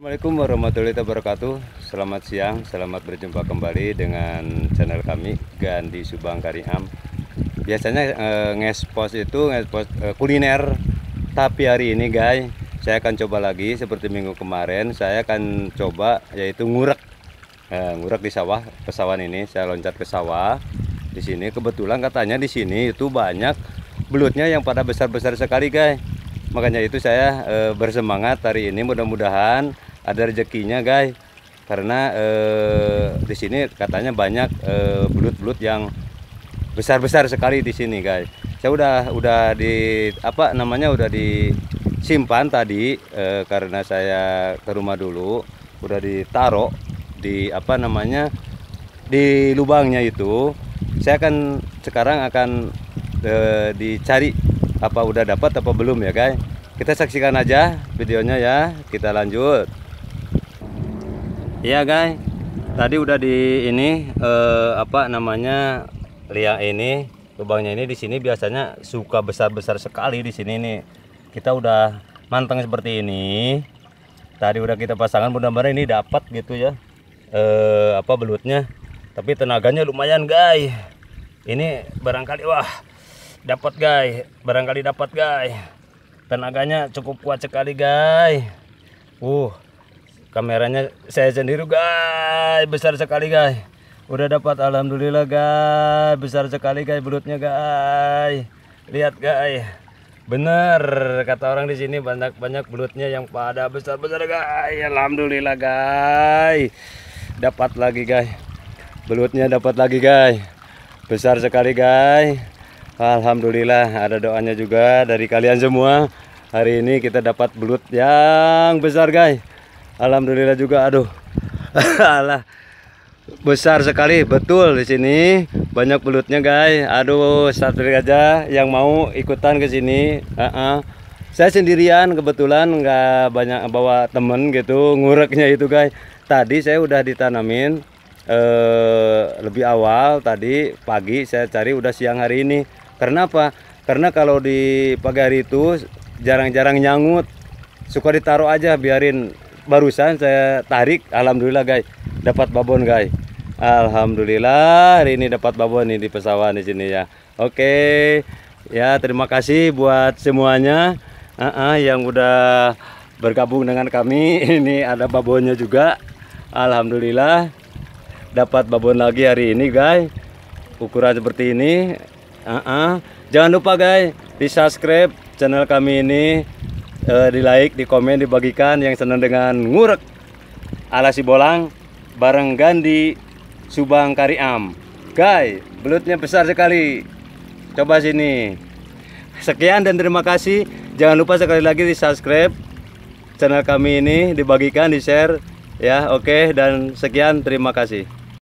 Assalamualaikum warahmatullahi wabarakatuh Selamat siang, selamat berjumpa kembali dengan channel kami Gandhi Subang Kariham Biasanya e, eh, ngespos itu ngespos e, eh, kuliner Tapi hari ini guys Saya akan coba lagi seperti minggu kemarin Saya akan coba yaitu ngurek e, Ngurek di sawah, pesawan ini Saya loncat ke sawah Di sini kebetulan katanya di sini itu banyak belutnya yang pada besar-besar sekali guys Makanya itu saya e, bersemangat hari ini mudah-mudahan ada rezekinya guys karena eh, di sini katanya banyak eh, belut-belut eh, yang besar-besar sekali di sini guys saya udah udah di apa namanya udah disimpan tadi eh, karena saya ke rumah dulu udah ditaruh di apa namanya di lubangnya itu saya akan sekarang akan e, dicari apa udah dapat apa belum ya guys kita saksikan aja videonya ya kita lanjut Iya guys, tadi udah di ini eh, apa namanya liang ini lubangnya ini di sini biasanya suka besar besar sekali di sini nih. Kita udah manteng seperti ini. Tadi udah kita pasangan mudah-mudahan ini dapat gitu ya. Eh, apa belutnya? Tapi tenaganya lumayan guys. Ini barangkali wah dapat guys, barangkali dapat guys. Tenaganya cukup kuat sekali guys. Uh, kameranya saya sendiri guys besar sekali guys udah dapat alhamdulillah guys besar sekali guys belutnya guys lihat guys bener kata orang di sini banyak banyak belutnya yang pada besar besar guys alhamdulillah guys dapat lagi guys belutnya dapat lagi guys besar sekali guys Alhamdulillah ada doanya juga dari kalian semua Hari ini kita dapat belut yang besar guys Alhamdulillah juga aduh. Alah. Besar sekali, betul di sini. Banyak belutnya, guys. Aduh, satu aja yang mau ikutan ke sini. Uh -uh. Saya sendirian kebetulan nggak banyak bawa temen gitu ngureknya itu guys. Tadi saya udah ditanamin eh, lebih awal tadi pagi saya cari udah siang hari ini. Karena apa? Karena kalau di pagi hari itu jarang-jarang nyangut. Suka ditaruh aja biarin barusan saya tarik alhamdulillah guys dapat babon guys alhamdulillah hari ini dapat babon nih di pesawat di sini ya oke okay. ya terima kasih buat semuanya uh -uh, yang udah bergabung dengan kami ini ada babonnya juga alhamdulillah dapat babon lagi hari ini guys ukuran seperti ini uh -uh. jangan lupa guys di subscribe channel kami ini uh, di like, di komen, dibagikan yang senang dengan ngurek ala si bolang bareng Gandhi Subang Kariam. Guys, belutnya besar sekali. Coba sini. Sekian dan terima kasih. Jangan lupa sekali lagi di subscribe channel kami ini, dibagikan, di share. Ya, oke okay. dan sekian terima kasih.